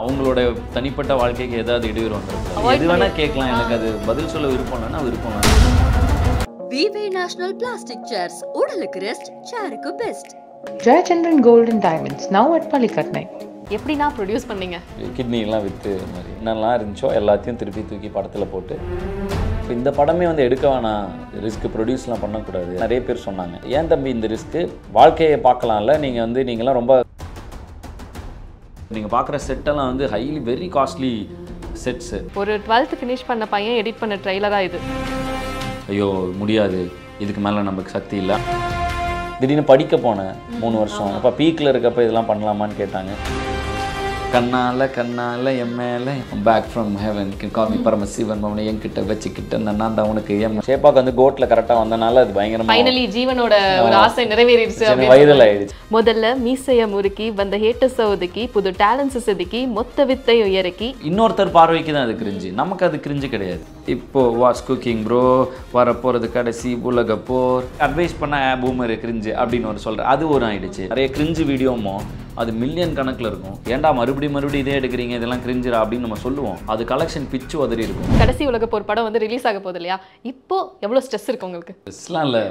அவங்களோட தனிப்பட்ட வாழ்க்கைக்கு ஏதாவது இடையூறு வந்துருக்கு எது வேணா கேட்கலாம் எனக்கு அது பதில் சொல்ல விருப்பம்னா விருப்பம் விவே நேஷனல் பிளாஸ்டிக் சேர்ஸ் உடலுக்கு ரெஸ்ட் சேருக்கு best Jayachandran golden diamonds now at பள்ளிக்கட்னை எப்படின்னா ப்ரொடியூஸ் பண்ணீங்க கிட்னிலாம் விற்று மாதிரி என்னெல்லாம் இருந்துச்சோ எல்லாத்தையும் திருப்பி தூக்கி படத்தில் போட்டு இப்போ இந்த படமே வந்து எடுக்க வேணாம் ரிஸ்க் ப்ரொடியூஸ்லாம் பண்ணக்கூடாது நிறைய பேர் சொன்னாங்க ஏன் தம்பி இந்த ரிஸ்க்கு வாழ்க்கையை பார்க்கலாம்ல நீங்கள் வந்து நீங்களாம் ரொம்ப நீங்கள் பார்க்குற செட்டெல்லாம் வந்து ஹைலி வெரி காஸ்ட்லி செட்ஸு ஒரு டுவெல்த் ஃபினிஷ் பண்ண பையன் எடிட் பண்ண ட்ரெய்லராக இது ஐயோ முடியாது இதுக்கு மேலே நமக்கு சக்தி இல்லை திடீர்னு படிக்க போனேன் மூணு வருஷம் அப்போ பீக்கில் இருக்கப்போ இதெல்லாம் பண்ணலாமான்னு கேட்டாங்க கண்ணால் கண்ணால் என் மேலே பேக் ஃப்ரம் ஹெவன் காமி பரமசிவன் அவனை என்கிட்ட வச்சுக்கிட்டு நான் தான் உனக்கு என் ஷேப்பாக்கு வந்து கோட்டில் கரெக்டாக வந்தனால அது பயங்கரமா ஃபைனலி ஜீவனோட ஒரு ஆசை நிறைவேறிடுச்சு வைரல் ஆயிடுச்சு முதல்ல மீசைய முறுக்கி வந்த ஹேட்டஸை ஒதுக்கி புது டேலண்ட்ஸை செதுக்கி மொத்த வித்தை உயரக்கி இன்னொருத்தர் பார்வைக்கு தான் அது கிரிஞ்சு நமக்கு அது கிரிஞ்சு கிடையாது இப்போ வாஷ் குக்கிங் ப்ரோ வரப்போகிறது கடைசி உலக போர் அட்வைஸ் பண்ண பூமர் கிரிஞ்சு அப்படின்னு ஒரு சொல்கிறேன் அது ஒரு ஆயிடுச்சு நிறைய கிரிஞ்சு வீடியோமோ அது மில்லியன் கணக்கில் இருக்கும் ஏன்டா மறுபடியும் மறுபடியும் இதே எடுக்கிறீங்க இதெல்லாம் கிரிஞ்சிரா அப்படின்னு நம்ம சொல்லுவோம் அது கலெக்ஷன் பிச்சு உதறி இருக்கும் கடைசி உலக போர் படம் வந்து ரிலீஸ் ஆக போகுது இல்லையா இப்போ எவ்வளோ ஸ்ட்ரெஸ் இருக்கு உங்களுக்கு ஸ்ட்ரெஸ்லாம் இல்லை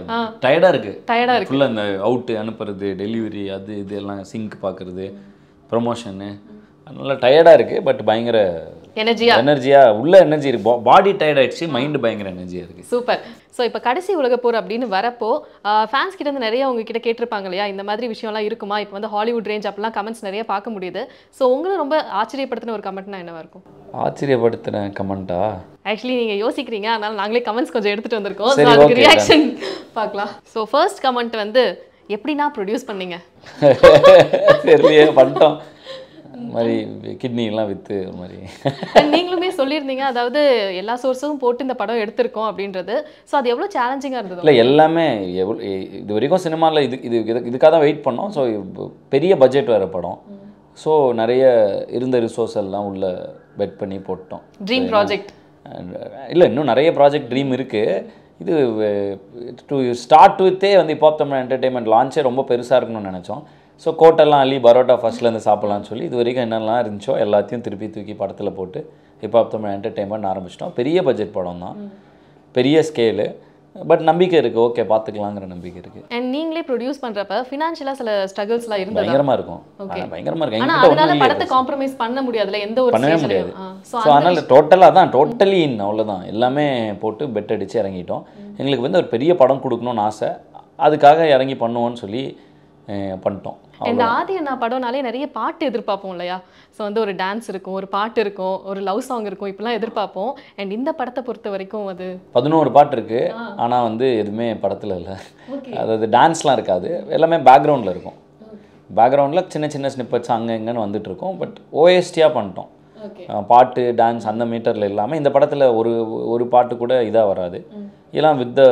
டயர்டாக இருக்கு டயர்டாக இருக்கு ஃபுல்லாக இந்த அவுட்டு அனுப்புறது டெலிவரி அது இது எல்லாம் சிங்க் பார்க்குறது ப்ரொமோஷனு நல்லா டயர்டாக இருக்குது பட் பயங்கர எனர்ஜியா எனர்ஜியா உள்ள எனர்ஜி இருக்கு பாடி டயர்ட் ஆயிடுச்சு மைண்டு பயங்கர எனர்ஜியா இருக்கு சூப்பர் ஸோ இப்போ கடைசி உலகப்போர் அப்படின்னு வரப்போ ஃபேன்ஸ் கிட்ட நிறைய உங்ககிட்ட கேட்டிருப்பாங்க இல்லையா இந்த மாதிரி விஷயம்லாம் இருக்குமா இப்போ வந்து ஹாலிவுட் ரேஞ்ச் அப்படிலாம் கமெண்ட்ஸ் நிறைய பார்க்க முடியுது ஸோ உங்களும் ரொம்ப ஆச்சரியப்படுத்தின ஒரு கமெண்ட்னா என்னவா இருக்கும் ஆச்சரியப்படுத்தின கமெண்ட்டா ஆக்சுவலி நீங்க யோசிக்கிறீங்க அதனால நாங்களே கமெண்ட்ஸ் கொஞ்சம் எடுத்துட்டு வந்திருக்கோம் அதுக்கு ரியாக்ஷன் பார்க்கலாம் ஸோ ஃபர்ஸ்ட் கமெண்ட் வந்து எப்படின்னா ப்ரொடியூஸ் பண்ணீங்க பண்ணிட்டோம் மாதிரி கிட்னிலாம் விற்று ஒரு மாதிரி நீங்களுமே சொல்லியிருந்தீங்க அதாவது எல்லா சோர்ஸும் போட்டு இந்த படம் எடுத்திருக்கோம் அப்படின்றது ஸோ அது எவ்வளோ சேலஞ்சிங்காக இருந்தது இல்லை எல்லாமே எவ்வளோ இது வரைக்கும் சினிமாவில் இது இது இதுக்காக தான் வெயிட் பண்ணோம் ஸோ பெரிய பட்ஜெட் வேறு படம் ஸோ நிறைய இருந்த ரிசோர்ஸ் எல்லாம் உள்ள பெட் பண்ணி போட்டோம் ட்ரீம் ப்ராஜெக்ட் இல்லை இன்னும் நிறைய ப்ராஜெக்ட் ட்ரீம் இருக்குது இது டு ஸ்டார்ட் வித்தே வந்து இப்போ தமிழ் என்டர்டெயின்மெண்ட் லான்ச்சே ரொம்ப பெருசாக இருக்கணும்னு நினச்சோம் ஸோ கோட்டெல்லாம் அள்ளி பரோட்டா ஃபஸ்ட்லேருந்து சாப்பிட்லான்னு சொல்லி இது வரைக்கும் என்னெல்லாம் இருந்துச்சோ எல்லாத்தையும் திருப்பி தூக்கி படத்தில் போட்டு ஹிப்ஹாப் ஆப் தமிழ் என்டர்டெயின்மெண்ட் ஆரம்பிச்சிட்டோம் பெரிய பட்ஜெட் படம் தான் பெரிய ஸ்கேலு பட் நம்பிக்கை இருக்குது ஓகே பார்த்துக்கலாங்கிற நம்பிக்கை இருக்குது அண்ட் நீங்களே ப்ரொடியூஸ் பண்ணுறப்ப ஃபினான்ஷியலாக சில ஸ்ட்ரகிள்ஸ்லாம் இருந்து பயங்கரமாக இருக்கும் பயங்கரமாக இருக்கும் ஆனால் படத்தை காம்ப்ரமைஸ் பண்ண முடியாதுல எந்த ஒரு பண்ணவே முடியாது ஸோ அதனால் டோட்டலாக தான் டோட்டலி இன் அவ்வளோதான் எல்லாமே போட்டு பெட் அடித்து இறங்கிட்டோம் எங்களுக்கு வந்து ஒரு பெரிய படம் கொடுக்கணும்னு ஆசை அதுக்காக இறங்கி பண்ணுவோன்னு சொல்லி பண்ணிட்டோம் இந்த ஆதி அண்ணா படம்னாலே நிறைய பாட்டு எதிர்பார்ப்போம் இல்லையா ஸோ வந்து ஒரு டான்ஸ் இருக்கும் ஒரு பாட்டு இருக்கும் ஒரு லவ் சாங் இருக்கும் இப்பெல்லாம் எதிர்பார்ப்போம் அண்ட் இந்த படத்தை பொறுத்த வரைக்கும் அது பதினோரு பாட்டு இருக்கு ஆனால் வந்து எதுவுமே படத்தில் இல்லை அதாவது டான்ஸ்லாம் இருக்காது எல்லாமே பேக்ரவுண்டில் இருக்கும் பேக்ரவுண்டில் சின்ன சின்ன ஸ்னிப்பர்ஸ் அங்கே இங்கேன்னு வந்துட்டு இருக்கோம் பட் ஓஎஸ்டியாக பண்ணிட்டோம் பாட்டு டான்ஸ் அந்த மீட்டரில் இல்லாமல் இந்த படத்தில் ஒரு ஒரு பாட்டு கூட இதாக வராது இதெல்லாம் with the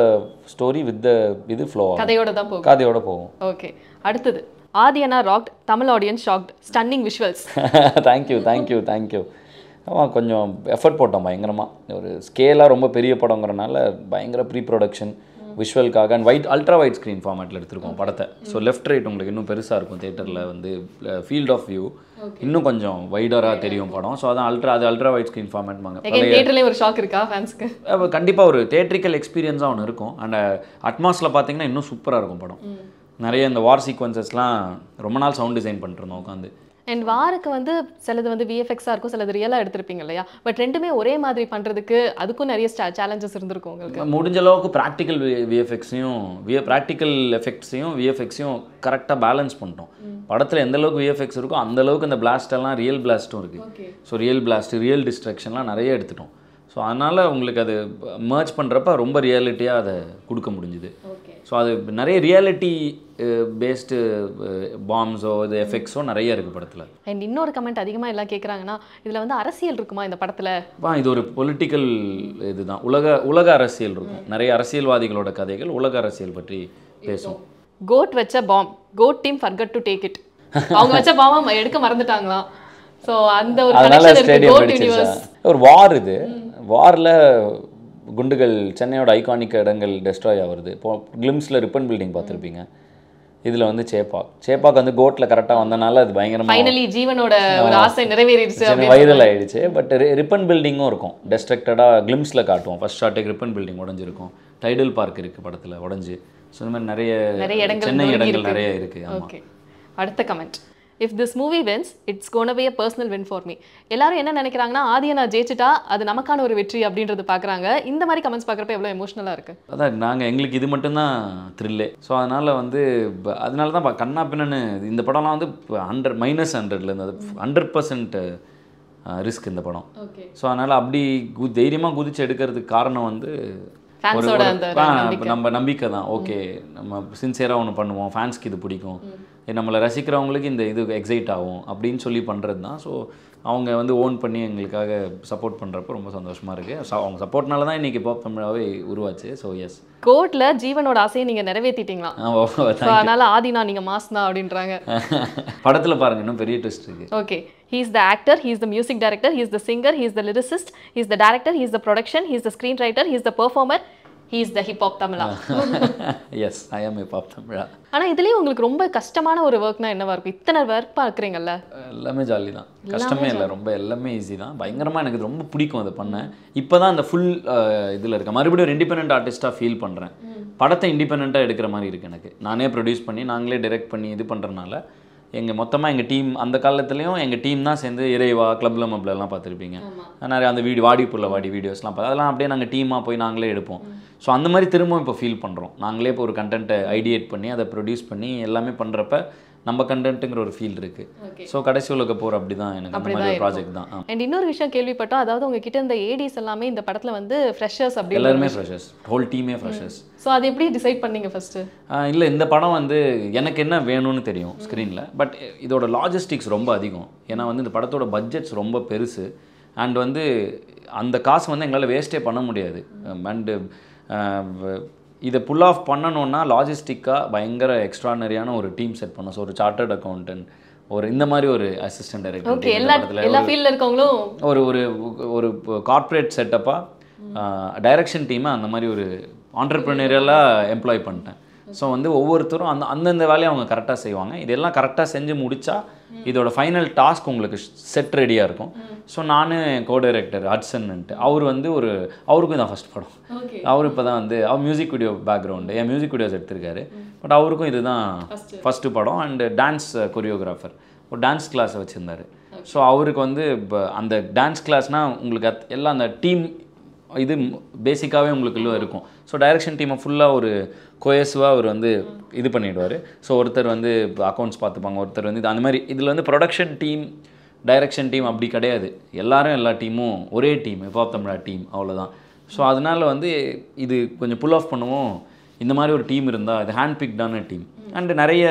story with the இது ஃப்ளோ கதையோட தான் போகும் கதையோட போகும் ஓகே அடுத்தது ஆதியனா rocked Tamil audience shocked stunning visuals thank you thank you thank you ஆமாம் கொஞ்சம் எஃபர்ட் போட்டோம் பயங்கரமாக ஒரு ஸ்கேலாக ரொம்ப பெரிய படங்கிறனால பயங்கர ப்ரீ ப்ரொடக்ஷன் விஷுவல்காக and white ultra white screen ஃபார்மேட்டில் எடுத்திருக்கோம் படத்தை ஸோ லெஃப்ட் ரைட் உங்களுக்கு இன்னும் பெருசாக இருக்கும் தேட்டரில் வந்து ஃபீல்ட் ஆஃப் வியூ இன்னும் கொஞ்சம் வைடராக தெரியும் படம் ஸோ அதான் அல்ட்ரா அது அல்ட்ரா ஒயிட் ஸ்க்ரீன் ஃபார்மேட் வாங்க ஒரு ஷாக் இருக்கா ஃபேன்ஸ்க்கு கண்டிப்பாக ஒரு தேட்ரிக்கல் எக்ஸ்பீரியன்ஸாக ஒன்று இருக்கும் அண்ட் அட்மாஸில் பார்த்தீங்கன்னா இன்னும் சூப்பராக இருக்கும் படம் நிறைய இந்த வார் சீக்வன்சஸ்லாம் ரொம்ப நாள் சவுண்ட் டிசைன் பண்ணிருந்தோம் உட்காந்து அண்ட் வாருக்கு வந்து சிலது வந்து விஎஃப்எக்ஸாக இருக்கும் சிலது ரியலாக எடுத்திருப்பீங்க இல்லையா பட் ரெண்டுமே ஒரே மாதிரி பண்ணுறதுக்கு அதுக்கும் நிறைய ஸ்டா சேலஞ்சஸ் இருந்திருக்கும் உங்களுக்கு முடிஞ்ச அளவுக்கு ப்ராக்டிக்கல் விஎஃப்எக்ஸையும் விஎ ப்ராக்டிக்கல் எஃபெக்ட்ஸையும் விஎஃப்எக்ஸையும் கரெக்டாக பேலன்ஸ் பண்ணிட்டோம் படத்தில் எந்த அளவுக்கு விஎஃப்எக்ஸ் இருக்கோ அந்த அளவுக்கு அந்த பிளாஸ்டெல்லாம் ரியல் பிளாஸ்ட்டும் இருக்குது ஸோ ரியல் பிளாஸ்ட் ரியல் டிஸ்ட்ரக்ஷன்லாம் நிறைய எடுத்துட்டோம் ஸோ அதனால் உங்களுக்கு அது மேர்ச் பண்ணுறப்ப ரொம்ப ரியாலிட்டியாக அதை கொடுக்க முடிஞ்சுது ஓகே ஸோ அது நிறைய ரியாலிட்டி பேஸ்டு பாம்ஸோ இது எஃபெக்ட்ஸோ நிறைய இருக்குது படத்தில் அண்ட் இன்னொரு கமெண்ட் அதிகமாக எல்லாம் கேட்குறாங்கன்னா இதில் வந்து அரசியல் இருக்குமா இந்த படத்தில் வா இது ஒரு பொலிட்டிக்கல் இதுதான் உலக உலக அரசியல் இருக்கும் நிறைய அரசியல்வாதிகளோட கதைகள் உலக அரசியல் பற்றி பேசும் கோட் வச்ச bomb GOAT team forgot to take it அவங்க வச்ச பாம் எடுக்க மறந்துட்டாங்களாம் ஸோ அந்த ஒரு ஒரு வார் இது வாரில் குண்டுகள் சென்னையோட ஐகானிக் இடங்கள் டெஸ்ட்ராய் ஆகுறது இப்போ கிளிம்ஸில் ரிப்பன் பில்டிங் பார்த்துருப்பீங்க இதில் வந்து சேப்பாக் சேப்பாக் வந்து கோட்டில் கரெக்டாக வந்தனால அது பயங்கரமாக ஃபைனலி ஜீவனோட ஆசை நிறைவேறிடுச்சு வைரல் ஆகிடுச்சு பட் ரிப்பன் பில்டிங்கும் இருக்கும் டெஸ்ட்ரக்டடாக கிளிம்ஸில் காட்டுவோம் ஃபஸ்ட் ஷாட்டுக்கு ரிப்பன் பில்டிங் உடஞ்சிருக்கும் டைடல் பார்க் இருக்குது படத்தில் உடஞ்சி ஸோ இந்த மாதிரி நிறைய சென்னை இடங்கள் நிறைய இருக்குது ஆமாம் அடுத்த comment if this movie wins it's gone away a personal win for me எல்லாரும் என்ன நினைக்கிறாங்கன்னா ஆதியை நான் ஜெயிச்சிட்டா அது நமக்கான ஒரு வெற்றி அப்படின்றது பார்க்குறாங்க இந்த மாதிரி கமெண்ட்ஸ் பார்க்குறப்ப எவ்வளோ எமோஷனலாக இருக்குது அதான் நாங்கள் எங்களுக்கு இது மட்டும்தான் த்ரில்லு ஸோ அதனால் வந்து அதனால தான் கண்ணா பின்னன்னு இந்த படம்லாம் வந்து ஹண்ட்ரட் மைனஸ் ஹண்ட்ரட்லேருந்து அது ஹண்ட்ரட் பர்சன்ட் ரிஸ்க் இந்த படம் ஸோ அதனால் அப்படி கு தைரியமாக குதிச்சு எடுக்கிறதுக்கு காரணம் வந்து நம்ம நம்பிக்கை தான் ஓகே நம்ம சின்சியராக ஒன்று பண்ணுவோம் ஃபேன்ஸ்க்கு இது பிடிக்கும் நம்மளை ரசிக்கிறவங்களுக்கு இந்த இது எக்ஸைட் ஆகும் அப்படின்னு சொல்லி பண்ணுறது தான் ஸோ அவங்க வந்து ஓன் பண்ணி எங்களுக்காக சப்போர்ட் பண்ணுறப்ப ரொம்ப சந்தோஷமாக இருக்குது ஸோ அவங்க சப்போர்ட்னால தான் இன்றைக்கி பாப் தமிழாவே உருவாச்சு ஸோ எஸ் கோர்ட்டில் ஜீவனோட ஆசையை நீங்கள் நிறைவேற்றிட்டீங்களா அதனால் ஆதினா நீங்கள் மாஸ் அப்படின்றாங்க படத்தில் பாருங்கள் இன்னும் பெரிய ட்விஸ்ட் இருக்குது okay He the actor actor, he the music music director, he is the singer, is is the lyricist, is the the director, is the the production, he is he is the hip hop Tamizha yes I am hip hop தமிழா ஆனால் இதுலேயும் உங்களுக்கு ரொம்ப கஷ்டமான ஒரு ஒர்க்னா என்னவா இருக்கும் இத்தனை ஒர்க் பார்க்குறீங்கல்ல எல்லாமே ஜாலி தான் கஷ்டமே இல்லை ரொம்ப எல்லாமே ஈஸி தான் பயங்கரமாக எனக்கு ரொம்ப பிடிக்கும் அதை பண்ணேன் இப்போ தான் அந்த ஃபுல் இதில் இருக்க மறுபடியும் ஒரு இண்டிபெண்ட் ஆர்டிஸ்ட்டாக ஃபீல் பண்ணுறேன் படத்தை இண்டிபெண்ட்டாக எடுக்கிற மாதிரி இருக்குது எனக்கு நானே ப்ரொடியூஸ் பண்ணி நாங்களே டைரக்ட் பண்ணி இது பண்ணுறனால எங்கள் மொத்தமாக எங்கள் டீம் அந்த காலத்துலேயும் எங்கள் டீம் தான் சேர்ந்து இறைவா கிளப்ல மப்லெல்லாம் பார்த்துருப்பீங்க நிறைய அந்த வீடு வாடிப்புள்ள வாடி வீடியோஸ்லாம் பார்த்து அதெல்லாம் அப்படியே நாங்கள் டீமாக போய் நாங்களே எடுப்போம் ஸோ அந்த மாதிரி திரும்பவும் இப்போ ஃபீல் பண்ணுறோம் நாங்களே இப்போ ஒரு கண்டென்ட்டை ஐடியேட் பண்ணி அதை ப்ரொடியூஸ் பண்ணி எல்லாமே பண்ணுறப்ப நம்ம கண்டென்ட்டுங்கிற ஒரு ஃபீல்டு இருக்குது ஸோ கடைசி உலக போகிற அப்படி தான் எனக்கு அப்படி மாதிரி ப்ராஜெக்ட் தான் அண்ட் இன்னொரு விஷயம் கேள்விப்பட்டோம் அதாவது உங்ககிட்ட இந்த ஏடிஸ் எல்லாமே இந்த படத்தில் வந்து ஃப்ரெஷர்ஸ் அப்படி எல்லாருமே ஃப்ரெஷர்ஸ் ஹோல் டீமே ஃப்ரெஷர்ஸ் ஸோ அது எப்படி டிசைட் பண்ணீங்க ஃபஸ்ட்டு இல்லை இந்த படம் வந்து எனக்கு என்ன வேணும்னு தெரியும் ஸ்க்ரீனில் பட் இதோட லாஜிஸ்டிக்ஸ் ரொம்ப அதிகம் ஏன்னா வந்து இந்த படத்தோட பட்ஜெட்ஸ் ரொம்ப பெருசு அண்ட் வந்து அந்த காசு வந்து எங்களால் வேஸ்ட்டே பண்ண முடியாது அண்டு இதை புல் ஆஃப் பண்ணணுன்னா லாஜிஸ்டிக்காக பயங்கர எக்ஸ்ட்ரானரியான ஒரு டீம் செட் பண்ணும் ஸோ ஒரு சார்ட்டர்ட் அக்கௌண்டன்ட் ஒரு இந்த மாதிரி ஒரு அசிஸ்டன்ட் டைரக்டர் ஒரு ஒரு ஒரு கார்ப்பரேட் செட்டப்பாக டைரக்ஷன் டீமை அந்த மாதிரி ஒரு ஆண்டர்பிரினரியலாக எம்ப்ளாய் பண்ணிட்டேன் ஸோ வந்து ஒவ்வொருத்தரும் அந்த அந்தந்த வேலையை அவங்க கரெக்டாக செய்வாங்க இதெல்லாம் கரெக்டாக செஞ்சு முடித்தா இதோட ஃபைனல் டாஸ்க் உங்களுக்கு செட் ரெடியாக இருக்கும் ஸோ நான் கோ டைரக்டர் ஹட்சன்ட்டு அவர் வந்து ஒரு அவருக்கும் தான் ஃபஸ்ட் படம் அவர் இப்போ தான் வந்து அவர் மியூசிக் வீடியோ பேக்ரவுண்டு என் மியூசிக் வீடியோஸ் எடுத்திருக்காரு பட் அவருக்கும் இதுதான் ஃபஸ்ட்டு படம் அண்டு டான்ஸ் கொரியோகிராஃபர் ஒரு டான்ஸ் கிளாஸை வச்சுருந்தார் ஸோ அவருக்கு வந்து இப்போ அந்த டான்ஸ் கிளாஸ்னால் உங்களுக்கு எல்லாம் அந்த டீம் இது பேசிக்காகவே உங்களுக்கு இல்லை இருக்கும் ஸோ டைரக்ஷன் டீமை ஃபுல்லாக ஒரு கோயஸுவாக அவர் வந்து இது பண்ணிவிடுவார் ஸோ ஒருத்தர் வந்து அக்கௌண்ட்ஸ் பார்த்துப்பாங்க ஒருத்தர் வந்து இது அந்த மாதிரி இதில் வந்து ப்ரொடக்ஷன் டீம் டைரக்ஷன் டீம் அப்படி கிடையாது எல்லாரும் எல்லா டீமும் ஒரே டீம் இப்போ தமிழா டீம் அவ்வளோதான் ஸோ அதனால் வந்து இது கொஞ்சம் புல் ஆஃப் பண்ணுவோம் இந்த மாதிரி ஒரு டீம் இருந்தால் இது ஹேண்ட் பிக்டான டீம் அண்டு நிறைய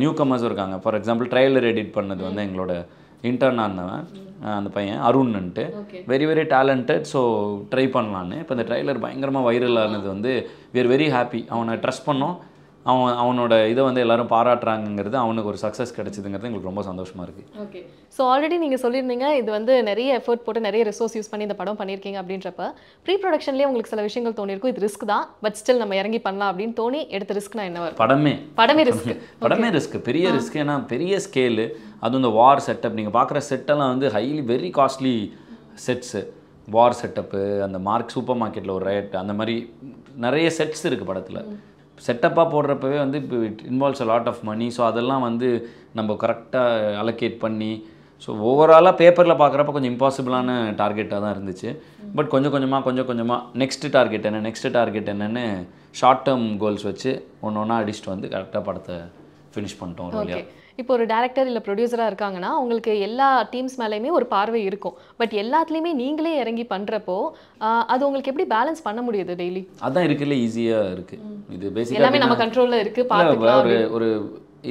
நியூ uh, கமர்ஸ் இருக்காங்க ஃபார் எக்ஸாம்பிள் ட்ரையலர் எடிட் பண்ணது வந்து எங்களோட இன்டர்னாக இருந்தவன் அந்த பையன் அருண்ன்ட்டு very very talented so try பண்ணலான்னு இப்போ இந்த ட்ரைலர் பயங்கரமாக வைரல் ஆனது வந்து வி ஆர் வெரி ஹாப்பி அவனை ட்ரஸ்ட் பண்ணோம் அவன் அவனோட இதை வந்து எல்லாரும் பாராட்டுறாங்கிறது அவனுக்கு ஒரு சக்ஸஸ் கிடைச்சதுங்கிறது எங்களுக்கு ரொம்ப சந்தோஷமா இருக்கு ஓகே ஸோ ஆல்ரெடி நீங்கள் சொல்லியிருந்தீங்க இது வந்து நிறைய எஃபர்ட் போட்டு நிறைய ரிசோர்ஸ் யூஸ் பண்ணி இந்த படம் பண்ணியிருக்கீங்க அப்படின்றப்ப ப்ரீ ப்ரொடக்ஷன்லேயே உங்களுக்கு சில விஷயங்கள் தோணிருக்கும் இது ரிஸ்க் தான் பட் ஸ்டில் நம்ம இறங்கி பண்ணலாம் அப்படின்னு தோணி எடுத்த ரிஸ்க் நான் என்ன படமே படமே ரிஸ்க் படமே ரிஸ்க் பெரிய ரிஸ்க் ஏன்னா பெரிய ஸ்கேலு அதுவும் இந்த வார் செட்டப் நீங்கள் பார்க்குற செட்டெல்லாம் வந்து highly very costly sets war setup அந்த மார்க் சூப்பர் மார்க்கெட்டில் ஒரு ரேட் அந்த மாதிரி நிறைய செட்ஸ் இருக்குது படத்தில் செட்டப்பாக போடுறப்பவே வந்து இப்போ it involves a lot of money so அதெல்லாம் வந்து நம்ம கரெக்டாக அலோகேட் பண்ணி ஸோ ஓவராலாக பேப்பரில் பார்க்குறப்ப கொஞ்சம் இம்பாசிபிளான டார்கெட்டாக தான் இருந்துச்சு பட் கொஞ்சம் கொஞ்சமாக கொஞ்சம் கொஞ்சமாக நெக்ஸ்ட்டு டார்கெட் என்ன நெக்ஸ்ட்டு டார்கெட் என்னென்னு ஷார்ட் டேர்ம் கோல்ஸ் வச்சு ஒன்று ஒன்றா அடிச்சுட்டு வந்து கரெக்டாக படத்தை ஃபினிஷ் பண்ணிட்டோம் இல்லையா இப்போ ஒரு டேரக்டர் இல்லை ப்ரொடியூசராக இருக்காங்கன்னா உங்களுக்கு எல்லா டீம்ஸ் மேலேயுமே ஒரு பார்வை இருக்கும் பட் எல்லாத்துலேயுமே நீங்களே இறங்கி பண்ணுறப்போ அது உங்களுக்கு எப்படி பேலன்ஸ் பண்ண முடியுது டெய்லி அதான் இருக்குல்ல ஈஸியாக இருக்குது இது பேசிக் எல்லாமே நம்ம கண்ட்ரோலில் இருக்குது ஒரு ஒரு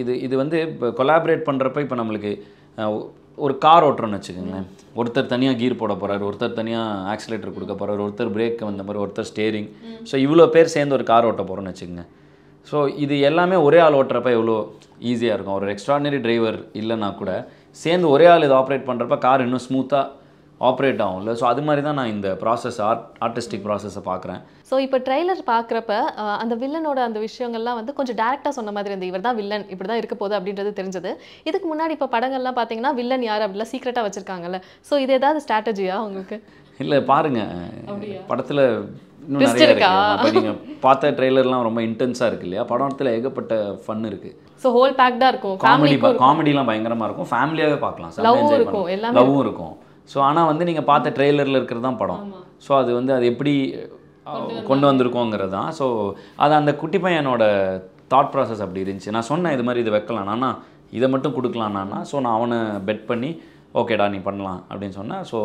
இது இது வந்து இப்போ கொலாபரேட் பண்ணுறப்ப இப்போ நம்மளுக்கு ஒரு கார் ஓட்டுறோன்னு வச்சுக்கோங்களேன் ஒருத்தர் தனியாக கீர் போட போகிறார் ஒருத்தர் தனியாக ஆக்சிலேட்டர் கொடுக்க போகிறாரு ஒருத்தர் பிரேக் வந்த மாதிரி ஒருத்தர் ஸ்டேரிங் ஸோ இவ்வளோ பேர் சேர்ந்து ஒரு கார் ஓட்ட போகிறோன்னு வச்சுக்கோங்க ஸோ இது எல்லாமே ஒரே ஆள் ஓட்டுறப்ப எவ்வளோ ஈஸியாக இருக்கும் ஒரு எக்ஸ்ட்ராடினரி டிரைவர் இல்லைன்னா கூட சேர்ந்து ஒரே ஆள் இது ஆப்ரேட் பண்ணுறப்ப கார் இன்னும் ஸ்மூத்தாக ஆப்ரேட் ஆகும்ல ஸோ அது மாதிரி தான் நான் இந்த ப்ராசஸ் ஆர்ட் ஆர்டிஸ்டிக் ப்ராசஸை பார்க்குறேன் ஸோ இப்போ ட்ரெய்லர் பார்க்குறப்ப அந்த வில்லனோட அந்த விஷயங்கள்லாம் வந்து கொஞ்சம் டேரக்டாக சொன்ன மாதிரி இருந்தது இவர் தான் வில்லன் இப்படி தான் இருக்க போகுது அப்படின்றது தெரிஞ்சது இதுக்கு முன்னாடி இப்போ படங்கள்லாம் பார்த்தீங்கன்னா வில்லன் யார் அப்படிலாம் சீக்ரெட்டாக வச்சுருக்காங்கல்ல ஸோ இது ஏதாவது ஸ்ட்ராட்டஜியா உங்களுக்கு இல்லை பாருங்கள் படத்தில் இன்னும் நிறைய இருக்கு நீங்கள் பார்த்த ட்ரெய்லர்லாம் ரொம்ப இன்டென்ஸாக இருக்கு இல்லையா படத்தில் ஏகப்பட்ட ஃபன் இருக்குது ஸோ ஹோல் பேக்டாக இருக்கும் காமெடி காமெடிலாம் பயங்கரமாக இருக்கும் ஃபேமிலியாகவே பார்க்கலாம் லவ்வும் இருக்கும் லவ்வும் இருக்கும் ஸோ ஆனால் வந்து நீங்கள் பார்த்த ட்ரெய்லரில் இருக்கிறது தான் படம் ஸோ அது வந்து அது எப்படி கொண்டு வந்திருக்கோங்கிறது தான் ஸோ அது அந்த குட்டி பையனோட தாட் ப்ராசஸ் அப்படி இருந்துச்சு நான் சொன்னேன் இது மாதிரி இது வைக்கலாம் ஆனால் இதை மட்டும் கொடுக்கலான்னா ஸோ நான் அவனை பெட் பண்ணி ஓகேடா நீ பண்ணலாம் அப்படின்னு சொன்னால் ஸோ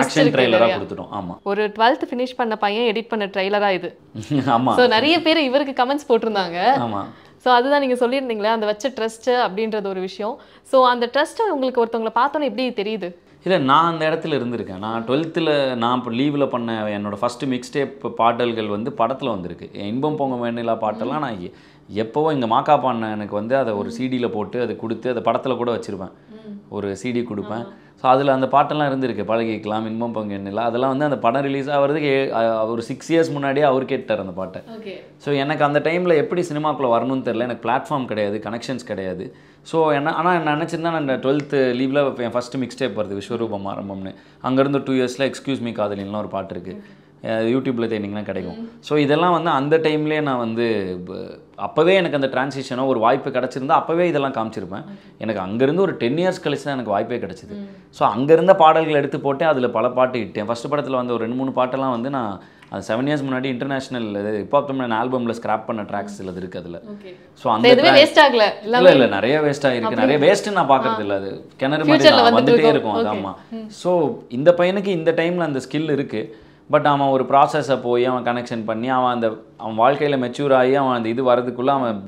ஆக்ஷன் ட்ரெய்லராக கொடுத்துட்டோம் ஆமாம் ஒரு டுவெல்த் ஃபினிஷ் பண்ண பையன் எடிட் பண்ண ட்ரெய்லராக இது ஆமாம் ஸோ நிறைய பேர் இவருக்கு கமெண்ட்ஸ் போட்டிருந்தாங்க ஆமாம் ஸோ அதுதான் நீங்கள் சொல்லியிருந்தீங்களே அந்த வச்ச ட்ரஸ்ட்டு அப்படின்றது ஒரு விஷயம் ஸோ அந்த ட்ரஸ்ட்டை உங்களுக்கு ஒருத்தவங்களை பார்த்தோன்னே எப்படி தெரியுது இல்லை நான் அந்த இடத்துல இருந்திருக்கேன் நான் டுவெல்த்தில் நான் இப்போ லீவில் பண்ண என்னோடய ஃபஸ்ட்டு மிக்ஸ்டேப் பாடல்கள் வந்து படத்தில் வந்திருக்கு இன்பம் பொங்க வேணிலா பாட்டெல்லாம் நான் எப்போவும் இங்கே மாக்கா பண்ண எனக்கு வந்து அதை ஒரு சீடியில் போட்டு அதை கொடுத்து அதை படத்தில் கூட வச்சுருப்பேன் ஒரு சிடி கொடுப்பேன் ஸோ அதில் அந்த பாட்டெல்லாம் இருந்திருக்கு பழகிக்கலாம் இன்பம் பங்கு எண்ணில் அதெல்லாம் வந்து அந்த படம் ரிலீஸ் ஆகிறதுக்கு ஒரு சிக்ஸ் இயர்ஸ் முன்னாடியே அவர் கேட்டார் அந்த பாட்டை ஸோ எனக்கு அந்த டைமில் எப்படி சினிமாக்குள்ளே வரணும்னு தெரில எனக்கு பிளாட்ஃபார்ம் கிடையாது கனெக்ஷன்ஸ் கிடையாது ஸோ என்ன ஆனால் நான் நினச்சிருந்தேன் நான் டுவெல்த்து லீவில் என் ஃபஸ்ட்டு மிக்ஸ் டேப் வருது விஸ்வரூபம் ஆரம்பம்னு அங்கேருந்து டூ இயர்ஸில் எக்ஸ்கியூஸ் மீ காதலின்லாம் ஒரு பாட்டு இருக்குது யூடியூப்பில் தேனிங்லாம் கிடைக்கும் ஸோ இதெல்லாம் வந்து அந்த டைம்லேயே நான் வந்து அப்போவே எனக்கு அந்த டிரான்சிஷனோ ஒரு வாய்ப்பு கிடச்சிருந்தா அப்போவே இதெல்லாம் காமிச்சிருப்பேன் எனக்கு அங்கேருந்து ஒரு டென் இயர்ஸ் கழிச்சு தான் எனக்கு வாய்ப்பே கிடச்சிது ஸோ அங்கேருந்த பாடல்கள் எடுத்து போட்டு அதில் பல பாட்டு இட்டேன் ஃபஸ்ட் படத்தில் வந்து ஒரு ரெண்டு மூணு பாட்டெல்லாம் வந்து நான் அது செவன் இயர்ஸ் முன்னாடி இன்டர்நேஷனல் இப்போ தமிழ் ஆல்பமில் ஸ்க்ராப் பண்ண ட்ராக்ஸ் இதில் இருக்குது அதில் ஸோ அந்த வேஸ்ட் ஆகல இல்லை இல்லை நிறைய வேஸ்ட் ஆகிருக்கு நிறைய வேஸ்ட்டு நான் பார்க்கறது இல்லை அது கிணறு மாதிரி வந்துகிட்டே இருக்கும் அது ஆமாம் ஸோ இந்த பையனுக்கு இந்த டைமில் அந்த ஸ்கில் இருக்குது பட் அவன் ஒரு ப்ராசஸை போய் அவன் கனெக்ஷன் பண்ணி அவன் அந்த அவன் வாழ்க்கையில் மெச்சூர் ஆகி அவன் அந்த இது வரதுக்குள்ளே அவன்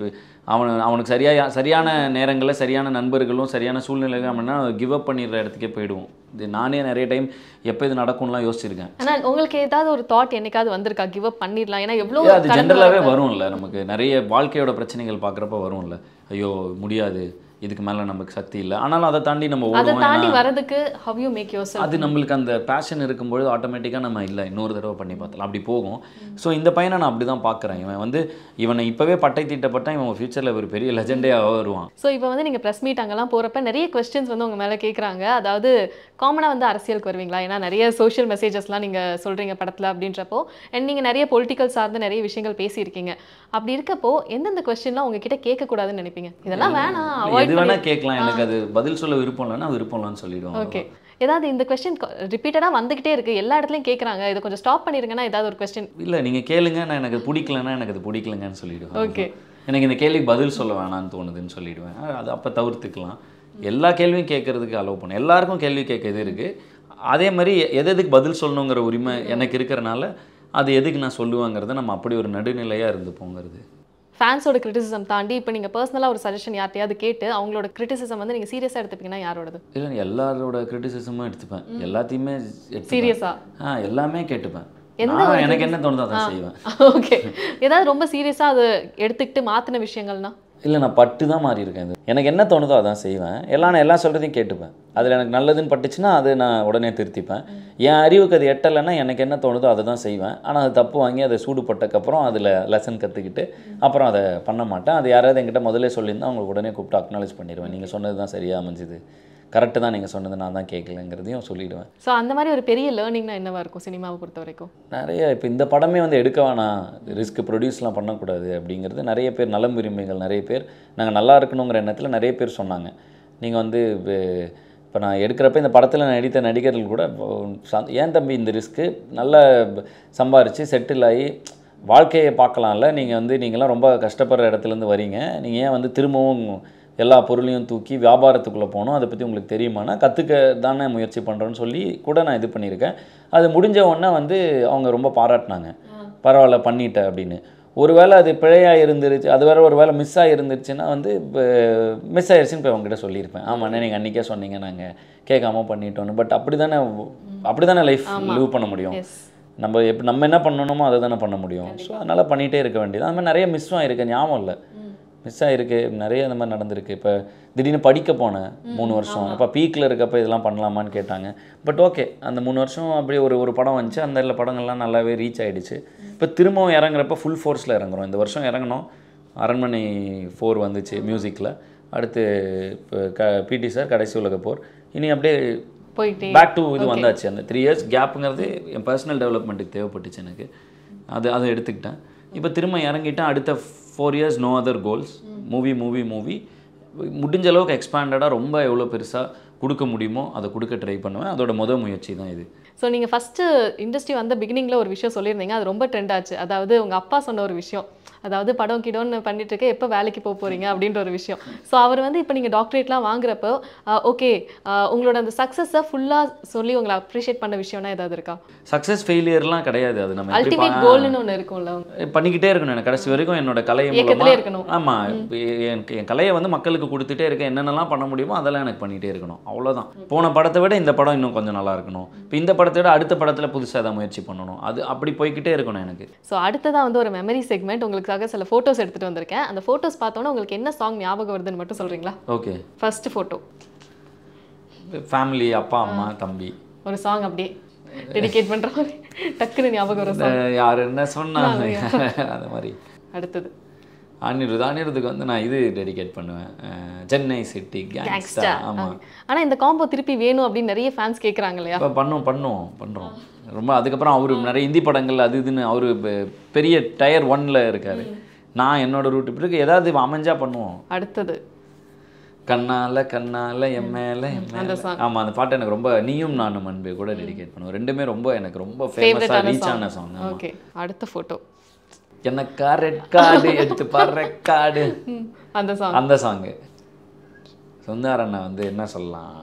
அவன் அவனுக்கு சரியாக சரியான நேரங்களில் சரியான நண்பர்களும் சரியான சூழ்நிலைகளும் அப்படின்னா கிவ் அப் பண்ணிடுற இடத்துக்கே போயிடுவோம் இது நானே நிறைய டைம் எப்போ இது நடக்கும்லாம் யோசிச்சிருக்கேன் ஆனால் உங்களுக்கு ஏதாவது ஒரு தாட் என்னைக்காவது வந்திருக்கா கிவ் அப் பண்ணிடலாம் ஏன்னா எவ்வளோ அது ஜென்ரலாகவே வரும்ல நமக்கு நிறைய வாழ்க்கையோட பிரச்சனைகள் பார்க்குறப்ப வரும்ல ஐயோ முடியாது இதுக்கு மேலே நமக்கு சக்தி இல்லை ஆனாலும் அதை தாண்டி நம்ம அதை தாண்டி வரதுக்கு ஹவ் யூ மேக் யோர் அது நம்மளுக்கு அந்த பேஷன் இருக்கும்பொழுது ஆட்டோமேட்டிக்காக நம்ம இல்லை இன்னொரு தடவை பண்ணி பார்த்தலாம் அப்படி போகும் ஸோ இந்த பையனை நான் அப்படி தான் பார்க்குறேன் இவன் வந்து இவனை இப்போவே பட்டை தீட்டப்பட்டால் இவன் ஃபியூச்சரில் ஒரு பெரிய லெஜெண்டே வருவான் ஸோ இப்போ வந்து நீங்கள் ப்ரெஸ் மீட் அங்கெல்லாம் போகிறப்ப நிறைய கொஸ்டின்ஸ் வந்து உங்கள் மேலே கேட்குறாங்க அதாவது காமனாக வந்து அரசியலுக்கு வருவீங்களா ஏன்னா நிறைய சோஷியல் மெசேஜஸ்லாம் நீங்கள் சொல்கிறீங்க படத்தில் அப்படின்றப்போ அண்ட் நீங்கள் நிறைய பொலிட்டிக்கல் சார்ந்து நிறைய விஷயங்கள் பேசியிருக்கீங்க அப்படி இருக்கப்போ எந்தெந்த கொஸ்டின்லாம் உங்ககிட்ட கேட்கக்கூடாதுன்னு நினைப்பீங்க இதெல்லாம் வேணாம் அவாய்ட் அது வேணா கேட்கலாம் எனக்கு அது பதில் சொல்ல விருப்பம் இல்லைன்னா விருப்பம் இல்லைன்னு சொல்லிடுவோம் ஓகே ஏதாவது இந்த கொஸ்டின் ரிப்பீட்டடாக வந்துகிட்டே இருக்கு எல்லா இடத்துலையும் கேட்குறாங்க இதை கொஞ்சம் ஸ்டாப் பண்ணிருங்கன்னா ஏதாவது ஒரு கொஸ்டின் இல்லை நீங்கள் கேளுங்க நான் எனக்கு பிடிக்கலன்னா எனக்கு அது பிடிக்கலங்கன்னு சொல்லிடுவோம் ஓகே எனக்கு இந்த கேள்விக்கு பதில் சொல்ல வேணான்னு தோணுதுன்னு சொல்லிடுவேன் அது அப்போ தவிர்த்துக்கலாம் எல்லா கேள்வியும் கேட்கறதுக்கு அலோவ் பண்ணும் எல்லாருக்கும் கேள்வி கேட்க இது இருக்கு அதே மாதிரி எது எதுக்கு பதில் சொல்லணுங்கிற உரிமை எனக்கு இருக்கிறனால அது எதுக்கு நான் சொல்லுவாங்கிறத நம்ம அப்படி ஒரு நடுநிலையாக போங்கிறது ஃபேன்ஸோட கிரிட்டிசிசம் தாண்டி இப்போ நீங்கள் பர்சனலாக ஒரு சஜஷன் யார்ட்டையாவது கேட்டு அவங்களோட கிரிட்டிசிசம் வந்து நீங்கள் சீரியஸாக எடுத்துப்பீங்கன்னா யாரோடது இல்லை எல்லாரோட கிரிட்டிசிசமும் எடுத்துப்பேன் எல்லாத்தையுமே சீரியஸாக ஆ எல்லாமே கேட்டுப்பேன் எனக்கு என்ன தோணுதோ அதான் செய்வேன் ஓகே ஏதாவது ரொம்ப சீரியஸாக அதை எடுத்துக்கிட்டு மாற்றின விஷயங்கள்னா இல்லை நான் பட்டு தான் மாறி இருக்கேன் இது எனக்கு என்ன தோணுதோ அதான் செய்வேன் எல்லாம் நான் எல்லாம் சொல்கிறதையும் கேட்டுப்பேன் அதில் எனக்கு நல்லதுன்னு பட்டுச்சுன்னா அது நான் உடனே திருத்திப்பேன் என் அறிவுக்கு அது எட்டலைன்னா எனக்கு என்ன தோணுதோ அதை தான் செய்வேன் ஆனால் அது தப்பு வாங்கி அதை சூடுபட்டக்கப்புறம் அதில் லெசன் கற்றுக்கிட்டு அப்புறம் அதை பண்ண மாட்டேன் அது யாராவது என்கிட்ட முதல்ல சொல்லியிருந்தால் அவங்களுக்கு உடனே கூப்பிட்டு அக்னாலேஜ் பண்ணிடுவேன் நீங்கள் சொன்னது தான் சரியாக அமைஞ்சுது கரெக்டு தான் நீங்கள் சொன்னது நான் தான் கேட்கலங்கிறதையும் சொல்லிவிடுவேன் ஸோ அந்த மாதிரி ஒரு பெரிய லேர்னிங்னா என்னவாக இருக்கும் சினிமாவை பொறுத்த வரைக்கும் நிறைய இப்போ இந்த படமே வந்து எடுக்க வேணாம் ரிஸ்க் ப்ரொடியூஸ்லாம் பண்ணக்கூடாது அப்படிங்கிறது நிறைய பேர் நலம் விரும்பிகள் நிறைய பேர் நாங்கள் நல்லா இருக்கணுங்கிற எண்ணத்தில் நிறைய பேர் சொன்னாங்க நீங்கள் வந்து இப்போ நான் எடுக்கிறப்ப இந்த படத்தில் நான் நடித்த நடிகர்கள் கூட ஏன் தம்பி இந்த ரிஸ்க்கு நல்லா சம்பாரித்து செட்டில் ஆகி வாழ்க்கையை பார்க்கலாம்ல நீங்கள் வந்து நீங்களாம் ரொம்ப கஷ்டப்படுற இடத்துலேருந்து வரீங்க நீங்கள் ஏன் வந்து திரும்பவும் எல்லா பொருளையும் தூக்கி வியாபாரத்துக்குள்ளே போனோம் அதை பற்றி உங்களுக்கு தெரியுமானா கற்றுக்க தானே முயற்சி பண்ணுறோன்னு சொல்லி கூட நான் இது பண்ணியிருக்கேன் அது முடிஞ்ச உடனே வந்து அவங்க ரொம்ப பாராட்டினாங்க பரவாயில்ல பண்ணிட்டேன் அப்படின்னு ஒருவேளை அது பிழையாக இருந்துருச்சு அது வேறு ஒரு வேளை மிஸ் ஆகிருந்துருச்சுன்னா வந்து இப்போ மிஸ் ஆகிருச்சுன்னு போய் அவங்ககிட்ட சொல்லியிருப்பேன் ஆமாண்ணே நீங்கள் அன்றைக்கே சொன்னீங்க நாங்கள் கேட்காம பண்ணிட்டோன்னு பட் அப்படி தானே அப்படி தானே லைஃப் லிவ் பண்ண முடியும் நம்ம எப்படி நம்ம என்ன பண்ணணுமோ அதை தானே பண்ண முடியும் ஸோ அதனால் பண்ணிகிட்டே இருக்க வேண்டியது அது மாதிரி நிறைய மிஸ்ஸும் இருக்குது ஞாபகம் இல்லை மிஸ் ஆகிருக்கு நிறைய இந்த மாதிரி நடந்திருக்கு இப்போ திடீர்னு படிக்க போனேன் மூணு வருஷம் அப்போ பீக்கில் இருக்கப்போ இதெல்லாம் பண்ணலாமான்னு கேட்டாங்க பட் ஓகே அந்த மூணு வருஷம் அப்படி ஒரு ஒரு படம் வந்துச்சு அந்த இல்லை படங்கள்லாம் நல்லாவே ரீச் ஆகிடுச்சு இப்போ திரும்பவும் இறங்குறப்ப ஃபுல் ஃபோர்ஸில் இறங்குறோம் இந்த வருஷம் இறங்கணும் அரண்மனை ஃபோர் வந்துச்சு மியூசிக்கில் அடுத்து இப்போ க பிடி சார் கடைசி உலக போர் இனி அப்படியே போயிட்டு பேக் டு இது வந்தாச்சு அந்த த்ரீ இயர்ஸ் கேப்புங்கிறது என் பர்சனல் டெவலப்மெண்ட்டுக்கு தேவைப்பட்டுச்சு எனக்கு அது அதை எடுத்துக்கிட்டேன் இப்போ திரும்ப இறங்கிட்டேன் அடுத்த four years no other goals movie movie movie முடிஞ்ச அளவுக்கு எக்ஸ்பேண்டடாக ரொம்ப எவ்வளோ பெருசாக கொடுக்க முடியுமோ அதை கொடுக்க ட்ரை பண்ணுவேன் அதோட முதல் முயற்சி தான் இது ஸோ நீங்கள் ஃபஸ்ட்டு இண்டஸ்ட்ரி வந்த பிகினிங்கில் ஒரு விஷயம் சொல்லியிருந்தீங்க அது ரொம்ப ட்ரெண்ட் ஆச்சு அதாவது உங்கள் அப்பா சொன்ன ஒரு விஷயம் அதாவது படம் கிடோன்னு பண்ணிட்டு இருக்க எப்போ வேலைக்கு போக போகிறீங்க அப்படின்ற ஒரு விஷயம் ஸோ அவர் வந்து இப்போ நீங்கள் டாக்டரேட்லாம் வாங்குறப்போ ஓகே உங்களோட அந்த சக்ஸஸை ஃபுல்லாக சொல்லி உங்களை அப்ரிஷியேட் பண்ண விஷயம்னா ஏதாவது இருக்கா சக்ஸஸ் ஃபெயிலியர்லாம் கிடையாது அது நம்ம அல்டிமேட் கோல்னு ஒன்று இருக்கும்ல பண்ணிக்கிட்டே இருக்கணும் எனக்கு கடைசி வரைக்கும் என்னோட கலையை மூலமாக இருக்கணும் ஆமாம் என் கலையை வந்து மக்களுக்கு கொடுத்துட்டே இருக்கேன் என்னென்னலாம் பண்ண முடியுமோ அதெல்லாம் எனக்கு பண்ணிகிட்டே இருக்கணும் அவ்வளோதான் போன படத்தை விட இந்த படம் இன்னும் கொஞ்சம் நல்லா இருக்கணும் இப்போ இந்த படத்தை விட அடுத்த படத்தில் புதுசாக தான் முயற்சி பண்ணணும் அது அப்படி போய்கிட்டே இருக்கணும் எனக்கு ஸோ அடுத்ததாக வந்து ஒரு மெமரி செக்மெண்ட் உங்களுக்காக சில ஃபோட்டோஸ் எடுத்துகிட்டு வந்திருக்கேன் அந்த ஃபோட்டோஸ் பார்த்தோன்னே உங்களுக்கு என்ன சாங் ஞாபகம் வருதுன்னு மட்டும் சொல்கிறீங்களா ஓகே ஃபர்ஸ்ட் ஃபோட்டோ ஃபேமிலி அப்பா அம்மா தம்பி ஒரு சாங் அப்படியே டெடிகேட் பண்ணுற மாதிரி டக்குன்னு ஞாபகம் வரும் யார் என்ன சொன்னாங்க அது மாதிரி அடுத்தது ஆனிருத் ஆனிருத்துக்கு வந்து நான் இது டெடிகேட் பண்ணுவேன் சென்னை சிட்டி கேங்ஸ்டா ஆமாம் ஆனால் இந்த காம்போ திருப்பி வேணும் அப்படின்னு நிறைய ஃபேன்ஸ் கேட்குறாங்களே இல்லையா இப்போ பண்ணோம் பண்ணோம் பண்ணுறோம் ரொம்ப அதுக்கப்புறம் அவர் நிறைய இந்தி படங்கள் அது இதுன்னு அவர் பெரிய டயர் ஒன்னில் இருக்கார் நான் என்னோட ரூட்டு பிறகு ஏதாவது அமைஞ்சா பண்ணுவோம் அடுத்தது கண்ணால கண்ணால எம்மேல எம்மேல ஆமாம் அந்த பாட்டு எனக்கு ரொம்ப நீயும் நானும் அன்பே கூட டெடிகேட் பண்ணுவோம் ரெண்டுமே ரொம்ப எனக்கு ரொம்ப ஃபேமஸாக ரீச் ஆன சாங் ஓகே அடுத்த ஃபோட்டோ எனக்கா ரெட் கார்டு எடுத்து பாடுற கார்டு அந்த சாங் அந்த சாங்கு சொந்தார் அண்ணன் வந்து என்ன சொல்லலாம்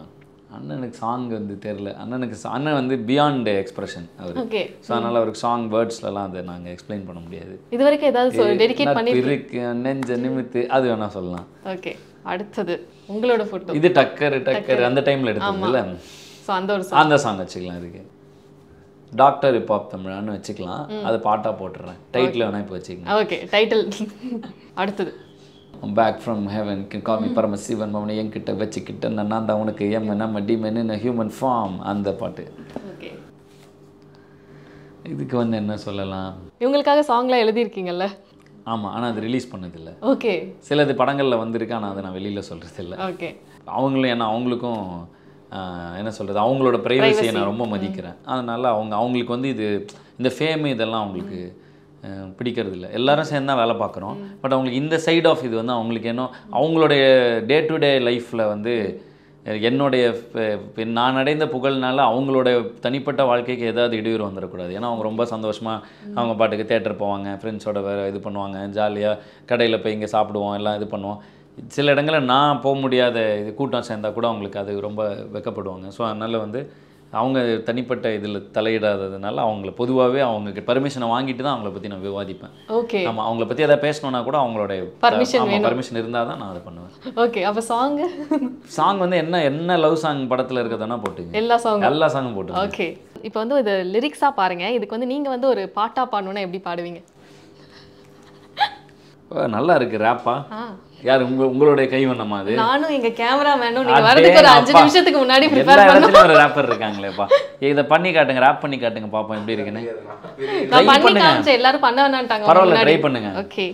அண்ணனுக்கு சாங் வந்து தெரில அண்ணனுக்கு அண்ணன் வந்து பியாண்ட் எக்ஸ்பிரஷன் அவர் ஸோ அதனால் அவருக்கு சாங் வேர்ட்ஸ்லலாம் அதை நாங்கள் எக்ஸ்பிளைன் பண்ண முடியாது இது வரைக்கும் ஏதாவது டெடிகேட் பண்ணி இருக்கு நெஞ்ச நிமித்து அது வேணா சொல்லலாம் ஓகே அடுத்தது உங்களோட ஃபோட்டோ இது டக்கர் டக்கர் அந்த டைமில் எடுத்தோம்ல ஸோ அந்த ஒரு அந்த சாங் வச்சுக்கலாம் இதுக்கு டாக்டர் இப்போ தமிழான்னு வச்சுக்கலாம் அது பாட்டாக போட்டுறேன் டைட்டில் வேணால் இப்போ வச்சுக்கலாம் ஓகே டைட்டில் அடுத்தது பேக் ஃப்ரம் ஹெவன் காமி பரம சிவன் அவனை என்கிட்ட வச்சுக்கிட்ட நான் தான் உனக்கு எம் நம்ம டிமென்னு ஹியூமன் ஃபார்ம் அந்த பாட்டு இதுக்கு வந்து என்ன சொல்லலாம் இவங்களுக்காக சாங்லாம் எழுதியிருக்கீங்கல்ல ஆமாம் ஆனால் அது ரிலீஸ் பண்ணதில்லை ஓகே சிலது படங்களில் வந்திருக்கு ஆனால் அதை நான் வெளியில் சொல்கிறது இல்லை ஓகே அவங்களும் ஏன்னா அவங்களுக்கும் என்ன சொல்கிறது அவங்களோட ப்ரைவசியை நான் ரொம்ப மதிக்கிறேன் அதனால் அவங்க அவங்களுக்கு வந்து இது இந்த ஃபேமு இதெல்லாம் அவங்களுக்கு பிடிக்கிறது இல்லை எல்லாரும் சேர்ந்து தான் வேலை பார்க்குறோம் பட் அவங்களுக்கு இந்த சைட் ஆஃப் இது வந்து அவங்களுக்கு என்ன அவங்களுடைய டே டு டே லைஃப்பில் வந்து என்னுடைய நான் அடைந்த புகழ்னால அவங்களோட தனிப்பட்ட வாழ்க்கைக்கு ஏதாவது இடையூறு வந்துடக்கூடாது ஏன்னா அவங்க ரொம்ப சந்தோஷமாக அவங்க பாட்டுக்கு தேட்டர் போவாங்க ஃப்ரெண்ட்ஸோட வேறு இது பண்ணுவாங்க ஜாலியாக கடையில் போய் இங்கே சாப்பிடுவோம் எல்லாம் இது பண்ணுவோம் சில இடங்களில் நான் போக முடியாத இது கூட்டம் சேர்ந்தால் கூட அவங்களுக்கு அது ரொம்ப வெக்கப்படுவாங்க ஸோ அதனால் வந்து அவங்க தனிப்பட்ட இதில் தலையிடாததுனால அவங்கள பொதுவாகவே அவங்க பர்மிஷனை வாங்கிட்டு தான் அவங்கள பற்றி நான் விவாதிப்பேன் ஓகே ஆமாம் அவங்கள பற்றி எதாவது பேசணும்னா கூட அவங்களோட பர்மிஷன் பர்மிஷன் இருந்தால் தான் நான் அதை பண்ணுவேன் ஓகே அப்போ சாங் சாங் வந்து என்ன என்ன லவ் சாங் படத்தில் இருக்கிறதா போட்டுங்க எல்லா சாங் எல்லா சாங்கும் போட்டு ஓகே இப்போ வந்து இது லிரிக்ஸாக பாருங்கள் இதுக்கு வந்து நீங்கள் வந்து ஒரு பாட்டாக பாடணுன்னா எப்படி பாடுவீங்க நல்லா இருக்குது ரேப்பா யார் உங்க உங்களுடைய கைவண்ணமா அது நானும் எங்க மேனும் நீங்க வரதுக்கு ஒரு அஞ்சு நிமிஷத்துக்கு முன்னாடி ப்ரிப்பேர் பண்ணோம் ஒரு ராப்பர் இருக்காங்களேப்பா இத பண்ணி காட்டுங்க ராப் பண்ணி காட்டுங்க பாப்போம் எப்படி இருக்குன்னு நான் பண்ணி காஞ்ச எல்லாரும் பண்ண வேணாம்ட்டாங்க பரவாயில்ல ட்ரை பண்ணுங்க ஓகே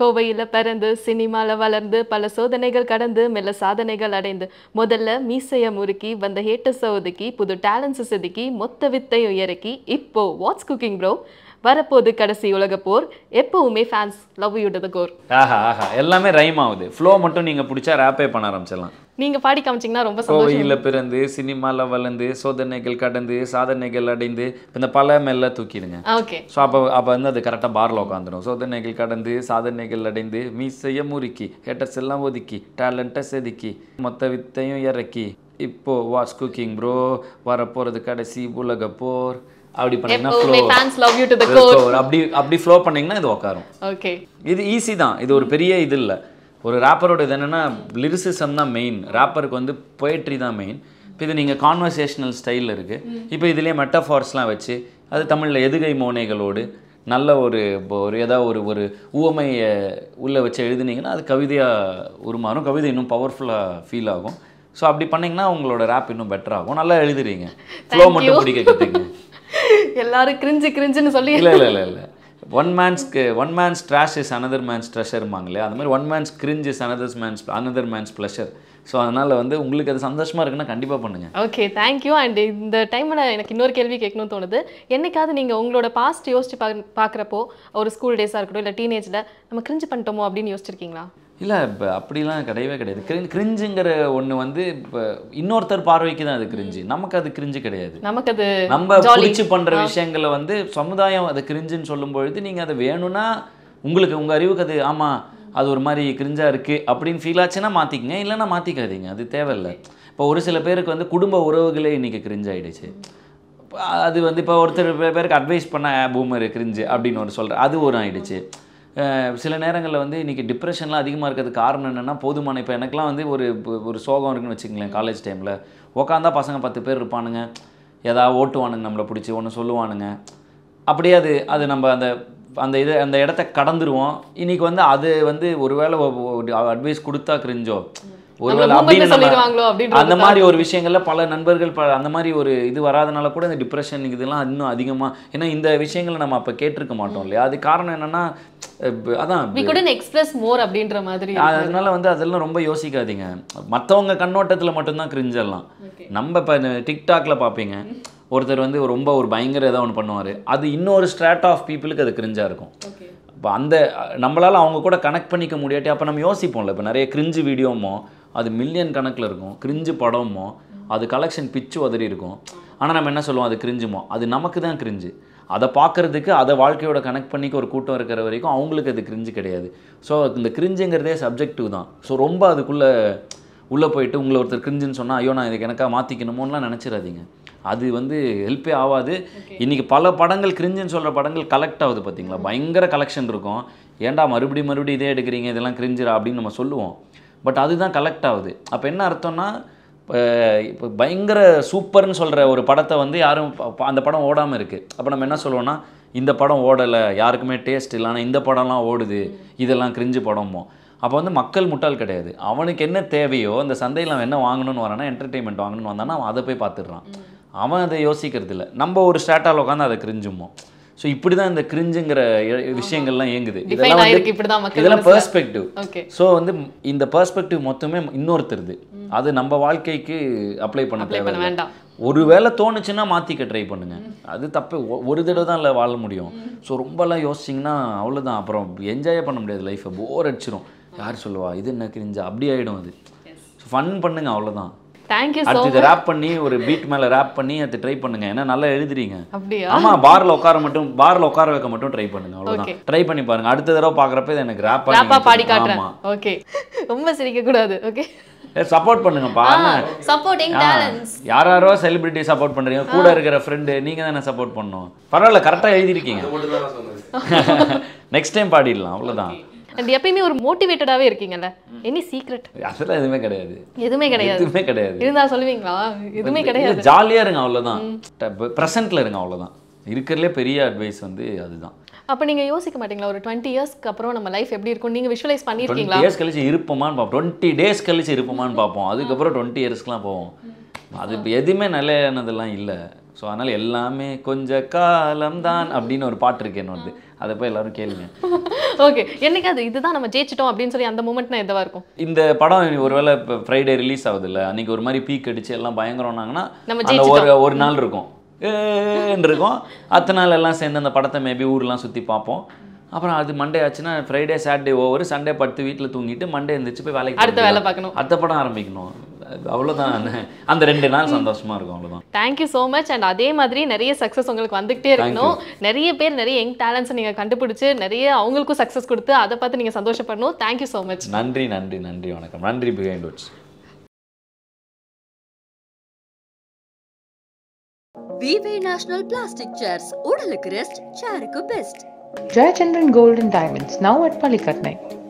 கோவையில் பிறந்து சினிமாவில் வளர்ந்து பல சோதனைகள் கடந்து மெல்ல சாதனைகள் அடைந்து முதல்ல மீசையை முறுக்கி வந்த ஹேட்டஸை ஒதுக்கி புது டேலண்ட்ஸை செதுக்கி மொத்த வித்தையும் உயரக்கி இப்போ வாட்ஸ் குக்கிங் ப்ரோ வரப்போது கடைசி உலக போர் எப்பவுமே fans love you to core ஆஹா ஆஹா எல்லாமே ரைம் ஆகுது ஃப்ளோ மட்டும் நீங்கள் பிடிச்சா ரேப்பே பண்ண ஆரம்பிச்சிடலாம் நீங்கள் பாடி காமிச்சிங்கன்னா ரொம்ப கோயில பிறந்து சினிமால வளர்ந்து சோதனைகள் கடந்து சாதனைகள் அடைந்து இந்த பல மெல்ல தூக்கிடுங்க ஓகே ஸோ அப்போ அப்போ வந்து அது கரெக்டாக பார்ல உட்காந்துடும் சோதனைகள் கடந்து சாதனைகள் அடைந்து மீசைய முறுக்கி ஹேட்டர்ஸ் எல்லாம் ஒதுக்கி டேலண்ட்டை செதுக்கி மொத்த வித்தையும் இறக்கி இப்போ வாஷ் குக்கிங் ப்ரோ வரப்போகிறது கடைசி உலக போர் அப்படி பண்ணீங்கன்னா ஃப்ளோ அப்படி அப்படி ஃப்ளோ பண்ணீங்கன்னா இது உட்காரும் ஓகே இது ஈஸி தான் இது ஒரு பெரிய இது இல்லை ஒரு ரேப்பரோட இது என்னென்னா லிரிசிசம் தான் மெயின் ரேப்பருக்கு வந்து பொயட்ரி தான் மெயின் இப்போ இது நீங்கள் கான்வர்சேஷனல் ஸ்டைலில் இருக்குது இப்போ இதுலேயே மெட்டஃபார்ஸ்லாம் வச்சு அது தமிழில் எதுகை மோனைகளோடு நல்ல ஒரு இப்போ ஒரு ஏதாவது ஒரு ஒரு உவமையை உள்ளே வச்சு எழுதுனீங்கன்னா அது கவிதையாக உருமாறும் கவிதை இன்னும் பவர்ஃபுல்லாக ஃபீல் ஆகும் ஸோ அப்படி பண்ணிங்கன்னா உங்களோட ரேப் இன்னும் பெட்டர் ஆகும் நல்லா எழுதுறீங்க ஃப்ளோ மட்டும் பிடிக்க கற்றுக்குங்க எல்லாரும் கிரிஞ்சு கிரிஞ்சுன்னு சொல்லி இல்லை இல்லை இல்லை இல்லை ஒன் மேன்ஸ்க்கு one man's trash is another man's இல்லையா அந்த மாதிரி one man's cringe is another man's another man's pleasure so அதனால் வந்து உங்களுக்கு அது சந்தோஷமாக இருக்குன்னா கண்டிப்பாக பண்ணுங்கள் ஓகே தேங்க்யூ அண்ட் இந்த டைமில் எனக்கு இன்னொரு கேள்வி கேட்கணும்னு தோணுது என்னைக்காவது நீங்கள் உங்களோட பாஸ்ட் யோசிச்சு பார்க்குறப்போ ஒரு ஸ்கூல் டேஸாக இருக்கட்டும் இல்லை டீனேஜில் நம்ம கிரிஞ்சு பண்ணிட்டோமோ அப்படின்னு யோசிச்சிருக்கீங்களா இல்லை இப்போ அப்படிலாம் கிடையவே கிடையாது கிரி கிரிஞ்சுங்கிற ஒன்று வந்து இப்போ இன்னொருத்தர் பார்வைக்கு தான் அது கிரிஞ்சு நமக்கு அது கிரிஞ்சு கிடையாது நமக்கு அது நம்ம ஜாலிச்சு பண்ணுற விஷயங்கள வந்து சமுதாயம் அது கிரிஞ்சுன்னு பொழுது நீங்கள் அதை வேணும்னா உங்களுக்கு உங்கள் அறிவுக்கு அது ஆமாம் அது ஒரு மாதிரி கிரிஞ்சாக இருக்குது அப்படின்னு ஃபீல் ஆச்சுன்னா மாற்றிக்கங்க இல்லைன்னா மாற்றிக்காதீங்க அது தேவையில்லை இப்போ ஒரு சில பேருக்கு வந்து குடும்ப உறவுகளே இன்றைக்கி கிரிஞ்சாயிடுச்சு அது வந்து இப்போ ஒருத்தர் பேருக்கு அட்வைஸ் பண்ண பூமர் கிரிஞ்சு அப்படின்னு ஒரு சொல்கிற அது ஒரு ஆயிடுச்சு சில நேரங்களில் வந்து இன்றைக்கி டிப்ரெஷன்லாம் அதிகமாக இருக்கிறதுக்கு காரணம் என்னென்னா போதுமான இப்போ எனக்குலாம் வந்து ஒரு ஒரு சோகம் இருக்குன்னு வச்சுக்கங்களேன் காலேஜ் டைமில் உக்காந்தா பசங்க பத்து பேர் இருப்பானுங்க ஏதாவது ஓட்டுவானுங்க நம்மளை பிடிச்சி ஒன்று சொல்லுவானுங்க அப்படியே அது அது நம்ம அந்த அந்த இது அந்த இடத்த கடந்துருவோம் இன்றைக்கி வந்து அது வந்து ஒருவேளை அட்வைஸ் கொடுத்தா கிரிஞ்சோ ஒருவேளை அப்படின்னு அந்த மாதிரி ஒரு விஷயங்கள்ல பல நண்பர்கள் பல அந்த மாதிரி ஒரு இது வராதனால கூட இந்த டிப்ரெஷன் இதெல்லாம் இன்னும் அதிகமா ஏன்னா இந்த விஷயங்களை நம்ம அப்ப கேட்டிருக்க மாட்டோம் இல்லையா அது காரணம் என்னன்னா அதான் எக்ஸ்பிரஸ் மோர் அப்படின்ற மாதிரி அதனால வந்து அதெல்லாம் ரொம்ப யோசிக்காதீங்க மத்தவங்க கண்ணோட்டத்துல மட்டும்தான் கிரிஞ்செல்லாம் நம்ம இப்போ டிக்டாக்ல பார்ப்பீங்க ஒருத்தர் வந்து ரொம்ப ஒரு பயங்கர ஏதாவது ஒன்று பண்ணுவார் அது இன்னொரு ஸ்ட்ராட் ஆஃப் பீப்புளுக்கு அது கிரிஞ்சாக இருக்கும் இப்போ அந்த நம்மளால் அவங்க கூட கனெக்ட் பண்ணிக்க முடியாட்டி அப்போ நம்ம யோசிப்போம்ல இப்போ நிறைய கிரிஞ்சு வீடியோமோ அது மில்லியன் கணக்கில் இருக்கும் கிரிஞ்சு படமோ அது கலெக்ஷன் பிச்சு உதறி இருக்கும் ஆனால் நம்ம என்ன சொல்லுவோம் அது கிரிஞ்சுமோ அது நமக்கு தான் கிரிஞ்சு அதை பார்க்குறதுக்கு அதை வாழ்க்கையோட கனெக்ட் பண்ணிக்க ஒரு கூட்டம் இருக்கிற வரைக்கும் அவங்களுக்கு அது கிரிஞ்சு கிடையாது ஸோ இந்த கிரிஞ்சுங்கிறதே சப்ஜெக்டிவ் தான் ஸோ ரொம்ப அதுக்குள்ளே உள்ளே போயிட்டு உங்களை ஒருத்தர் கிரிஞ்சுன்னு சொன்னால் ஐயோ நான் இதுக்கு எனக்காக மாற்றிக்கணுமோலாம் நினச்சிடாதீங்க அது வந்து ஹெல்ப்பே ஆகாது இன்றைக்கி பல படங்கள் கிரிஞ்சுன்னு சொல்கிற படங்கள் கலெக்ட் ஆகுது பார்த்தீங்களா பயங்கர கலெக்ஷன் இருக்கும் ஏன்டா மறுபடியும் மறுபடியும் இதே எடுக்கிறீங்க இதெல்லாம் கிரிஞ்சிரா அப்படின்னு நம்ம சொல்லுவோம் பட் அதுதான் கலெக்ட் ஆகுது அப்போ என்ன அர்த்தம்னா இப்போ பயங்கர சூப்பர்னு சொல்கிற ஒரு படத்தை வந்து யாரும் அந்த படம் ஓடாமல் இருக்குது அப்போ நம்ம என்ன சொல்லுவோம்னா இந்த படம் ஓடலை யாருக்குமே டேஸ்ட் இல்லைனா இந்த படம்லாம் ஓடுது இதெல்லாம் கிரிஞ்சு படமோ அப்போ வந்து மக்கள் முட்டால் கிடையாது அவனுக்கு என்ன தேவையோ அந்த சந்தையில் அவன் என்ன வாங்கணும்னு வரானா என்டர்டெயின்மெண்ட் வாங்கணும்னு வந்தானா அவன் அதை போய் பார்த்துடுறான் அவன் அதை யோசிக்கிறது இல்லை நம்ம ஒரு ஸ்டாட்டால் உட்காந்து அதை கிரிஞ்சுமோ ஸோ இப்படி தான் இந்த கிரிஞ்சுங்கிற விஷயங்கள்லாம் இயங்குது இதெல்லாம் இதெல்லாம் பெர்ஸ்பெக்டிவ் ஸோ வந்து இந்த பெர்ஸ்பெக்டிவ் மொத்தமே இன்னொருத்தருது அது நம்ம வாழ்க்கைக்கு அப்ளை பண்ண தேவை ஒருவேளை தோணுச்சுன்னா மாற்றிக்க ட்ரை பண்ணுங்க அது தப்பு ஒரு தடவை தான் இல்லை வாழ முடியும் ஸோ ரொம்பலாம் யோசிச்சிங்கன்னா அவ்வளோதான் அப்புறம் என்ஜாயே பண்ண முடியாது லைஃப்பை போர் அடிச்சிடும் யார் சொல்லுவா இது என்ன கிரிஞ்சா அப்படி ஆகிடும் அது ஃபன் பண்ணுங்க அவ்வளோதான் அடுத்து ரேப் பண்ணி ஒரு பீட் மேலே ரேப் பண்ணி அது ட்ரை பண்ணுங்க ஏன்னா நல்லா எழுதுறீங்க ஆமாம் பாரில் உட்கார மட்டும் பாரில் உட்கார வைக்க மட்டும் ட்ரை பண்ணுங்க அவ்வளவுதான் ட்ரை பண்ணி பாருங்க அடுத்த தடவை பார்க்குறப்ப இது எனக்கு ரேப் பண்ணி பாடி காட்டுமா ஓகே ரொம்ப சிரிக்க கூடாது ஓகே சப்போர்ட் பண்ணுங்கப்பா சப்போர்ட்டிங் டேலண்ட்ஸ் யார் யாரோ செலிபிரிட்டி சப்போர்ட் பண்றீங்க கூட இருக்கிற ஃப்ரெண்டு நீங்க தானே சப்போர்ட் பண்ணணும் பரவாயில்ல கரெக்டா எழுதிருக்கீங்க நெக்ஸ்ட் டைம் பாடிடலாம் அவ்வளவுதான் அண்ட் எப்பயுமே ஒரு மோட்டிவேட்டடாவே இருக்கீங்கல்ல எனி சீக்ரெட் அதெல்லாம் எதுவுமே கிடையாது எதுவுமே கிடையாது எதுவுமே கிடையாது இருந்தா சொல்லுவீங்களா எதுவுமே கிடையாது ஜாலியா இருங்க அவ்வளவுதான் பிரசன்ட்ல இருங்க அவ்வளவுதான் இருக்கிறதுலே பெரிய அட்வைஸ் வந்து அதுதான் அப்போ நீங்க யோசிக்க மாட்டீங்களா ஒரு டுவெண்ட்டி இயர்ஸ்க்கு அப்புறம் நம்ம லைஃப் எப்படி இருக்கும் நீங்க விஷுவலைஸ் பண்ணியிருக்கீங்களா டேஸ் கழிச்சு இருப்போமான்னு பார்ப்போம் டுவெண்ட்டி டேஸ் கழிச்சு இருப்போமான்னு பார்ப்போம் அதுக்கப்புறம் டுவெண்ட்டி இயர்ஸ்க்குலாம் போவோம் அது எதுவுமே நிலையானதெல்லாம் இல்லை ஸோ அதனால் எல்லாமே கொஞ்ச காலம்தான் அப்படின்னு ஒரு பாட்டு இருக்கு என்னோடது அதை போய் எல்லாரும் கேளுங்க ஓகே என்னைக்கு அது இதுதான் நம்ம ஜெயிச்சிட்டோம் அப்படின்னு சொல்லி அந்த மூமெண்ட்னா எதுவாக இருக்கும் இந்த படம் ஒருவேளை இப்போ ஃப்ரைடே ரிலீஸ் ஆகுது இல்லை அன்றைக்கி ஒரு மாதிரி பீக் அடிச்சு எல்லாம் பயங்கரம்னாங்கன்னா ஒரு ஒரு நாள் இருக்கும் இருக்கும் அத்தனை நாள் எல்லாம் சேர்ந்து அந்த படத்தை மேபி ஊர்லாம் சுற்றி பார்ப்போம் அப்புறம் அது மண்டே ஆச்சுன்னா ஃப்ரைடே சாட்டர்டே ஓவர் சண்டே படுத்து வீட்டில் தூங்கிட்டு மண்டே எழுந்திரிச்சு போய் வேலைக்கு அடுத்த வேலை பார்க்கணும் அடுத்த படம் ஆரம்பிக்கணும் அவ்வளோதான் அந்த ரெண்டு நாள் சந்தோஷமாக இருக்கும் அவ்வளோதான் தேங்க்யூ ஸோ மச் அண்ட் அதே மாதிரி நிறைய சக்ஸஸ் உங்களுக்கு வந்துகிட்டே இருக்கணும் நிறைய பேர் நிறைய யங் டேலண்ட்ஸ் நீங்கள் கண்டுபிடிச்சு நிறைய அவங்களுக்கும் சக்ஸஸ் கொடுத்து அதை பார்த்து நீங்கள் சந்தோஷப்படணும் தேங்க்யூ ஸோ மச் நன்றி நன்றி நன்றி வணக்கம் நன்றி Behindwoods Vive national plastic chairs உடலுக்கு ரெஸ்ட் சேருக்கு best Jayachandran golden diamonds now at பள்ளிக்கட்னை